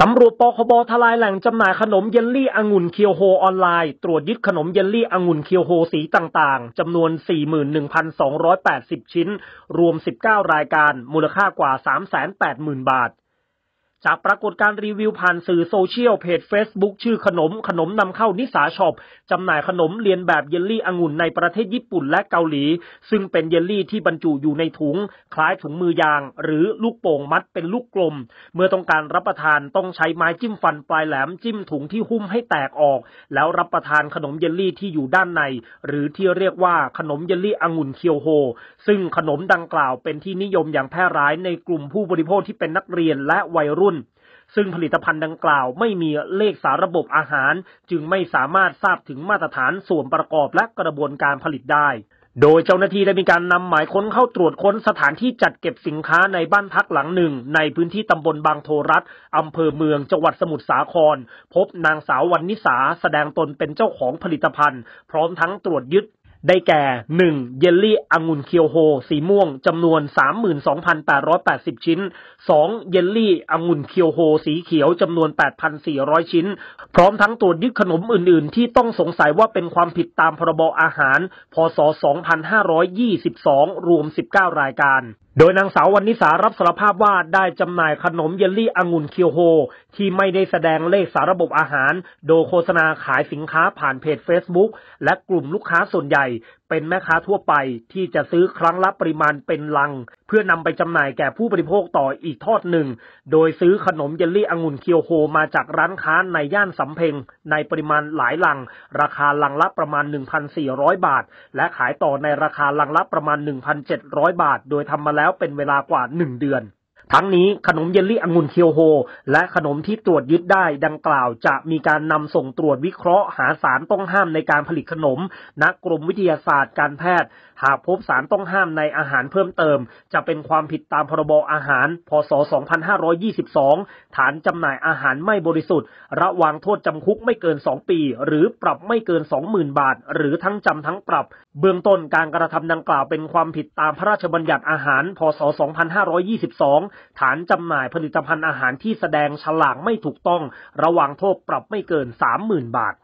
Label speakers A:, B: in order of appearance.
A: ตำรวจปคบทลายแหล่งจำหน่ายขนมเยลลี่องุ่นเคียวโฮออนไลน์ ตรวจยึดขนมเยลลี่องุ่นเคียวโฮสีต่างๆ จำนวน 41,280 ชิ้น รวม 19 รายการมูลค่ากว่า 380,000 บาทจากปรากฏการรีวิวผ่านสื่อโซเชียลเพจ Facebook ชื่อขนมขนมนำเข้านิสาช็อปจำหน่ายขนมเลียนแบบเยลลี่องุ่นในประเทศญี่ปุ่นและเกาหลี ซึ่งเป็นเยลลี่ที่บรรจุอยู่ในถุง คล้ายถุงมือยาง หรือลูกโป่งมัดเป็นลูกกลม เมื่อต้องการรับประทานต้องใช้ไม้จิ้มฟันปลายแหลมจิ้มถุงที่หุ้มให้แตกออก แล้วรับประทานขนมเยลลี่ที่อยู่ด้านใน หรือที่เรียกว่าขนมเยลลี่องุ่นเคียวโฮซึ่งขนมดังกล่าวเป็นที่นิยมอย่างแพร่หลายในกลุ่มผู้บริโภคที่เป็นนักเรียนและวัยรุ่นซึ่งผลิตภัณฑ์ดังกล่าวไม่มีเลขสาระบบอาหาร จึงไม่สามารถทราบถึงมาตรฐานส่วนประกอบและกระบวนการผลิตได้ โดยเจ้าหน้าที่ได้มีการนำหมายค้นเข้าตรวจค้นสถานที่จัดเก็บสินค้าในบ้านพักหลังหนึ่ง ในพื้นที่ตำบลบางโทรัตอำเภอเมืองจังหวัดสมุทรสาคร พบนางสาววันนิสาแสดงตนเป็นเจ้าของผลิตภัณฑ์พร้อมทั้งตรวจยึดได้แก่ 1. เยลลี่องุ่นเคียวโฮ สีม่วงจำนวน 32,880 ชิ้น 2. เยลลี่องุ่นเคียวโฮ สีเขียวจำนวน 8,400 ชิ้น พร้อมทั้งตรวจยึดขนมอื่นๆ ที่ต้องสงสัยว่าเป็นความผิดตามพรบอาหารพศ2522 รวม 19 รายการโดยนางสาววันนิสารับสารภาพว่าได้จำหน่ายขนมเยลลี่องุ่นเคียวโฮ ที่ไม่ได้แสดงเลขสารระบบอาหาร โดยโฆษณาขายสินค้าผ่านเพจ Facebook และกลุ่มลูกค้าส่วนใหญ่เป็นแม่ค้าทั่วไปที่จะซื้อครั้งละปริมาณเป็นลัง เพื่อนำไปจำหน่ายแก่ผู้บริโภคต่ออีกทอดหนึ่ง โดยซื้อขนมเยลลี่องุ่นเคียวโฮมาจากร้านค้าในย่านสำเพ็งในปริมาณหลายลัง ราคาลังละประมาณ 1,400 บาทและขายต่อในราคาลังละประมาณ 1,700 บาท โดยทำมาแล้วเป็นเวลากว่า 1 เดือนทั้งนี้ขนมเยลลี่องุ่นเคียวโฮ และขนมที่ตรวจยึดได้ดังกล่าวจะมีการนำส่งตรวจวิเคราะห์ หาสารต้องห้ามในการผลิตขนมนักกรมวิทยาศาสตร์การแพทย์ หากพบสารต้องห้ามในอาหารเพิ่มเติม จะเป็นความผิดตามพรบอาหาร พศ 2522 ฐานจำหน่ายอาหารไม่บริสุทธิ์ ระวางโทษจำคุกไม่เกิน 2 ปีหรือปรับไม่เกิน20,000บาท หรือทั้งจำทั้งปรับ เบื้องต้นการกระทำดังกล่าวเป็นความผิดตามพระราชบัญญัติอาหาร พศ 2522ฐานจำหน่ายผลิตภัณฑ์อาหารที่แสดงฉลากไม่ถูกต้องระวังโทษปรับไม่เกิน 30,000 บาท